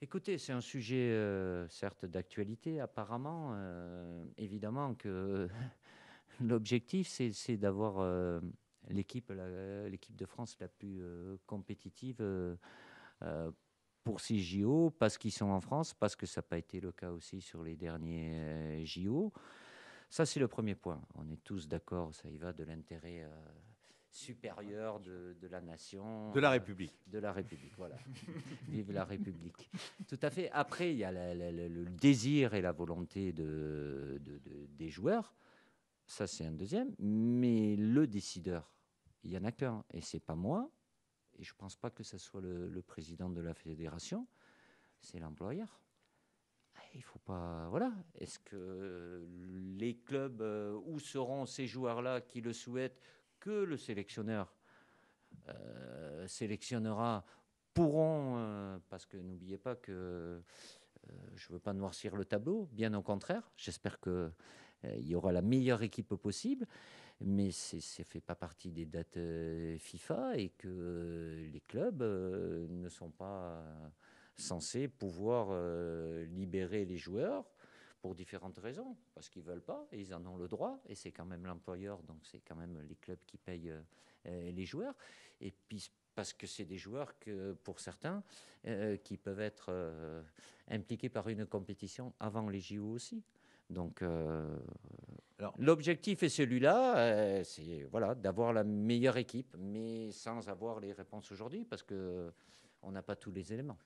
Écoutez, c'est un sujet, euh, certes, d'actualité, apparemment. Euh, évidemment que euh, l'objectif, c'est d'avoir l'équipe de France la plus compétitive pour ces JO, parce qu'ils sont en France, parce que ça n'a pas été le cas aussi sur les derniers JO. Ça, c'est le premier point. On est tous d'accord, ça y va de l'intérêt supérieure de, la nation. De la euh, République. de la République, voilà. Vive la République. Tout à fait. Après, il y a le désir et la volonté de, des joueurs. Ça, c'est un deuxième. Mais le décideur, il y en a qu'un. Et c'est pas moi. Et je ne pense pas que ce soit le, président de la fédération. C'est l'employeur ah, il faut pas. Voilà. Est-ce que les clubs, euh, où seront ces joueurs-là qui le souhaitent que le sélectionneur euh, sélectionnera pourront, euh, parce que n'oubliez pas que euh, je ne veux pas noircir le tableau, bien au contraire, j'espère qu'il il y aura la meilleure équipe possible, mais ça ne fait pas partie des dates FIFA et que les clubs ne sont pas censés pouvoir libérer les joueurs pour différentes raisons, parce qu'ils veulent pas, et ils en ont le droit, et c'est quand même l'employeur, donc c'est quand même les clubs qui payent euh, euh, les joueurs, et puis parce que c'est des joueurs que, pour certains, euh, qui peuvent être impliqués par une compétition avant les JO aussi. Donc, l'objectif est celui-là, c'est voilà, d'avoir la meilleure équipe, mais sans avoir les réponses aujourd'hui, parce que on n'a pas tous les éléments.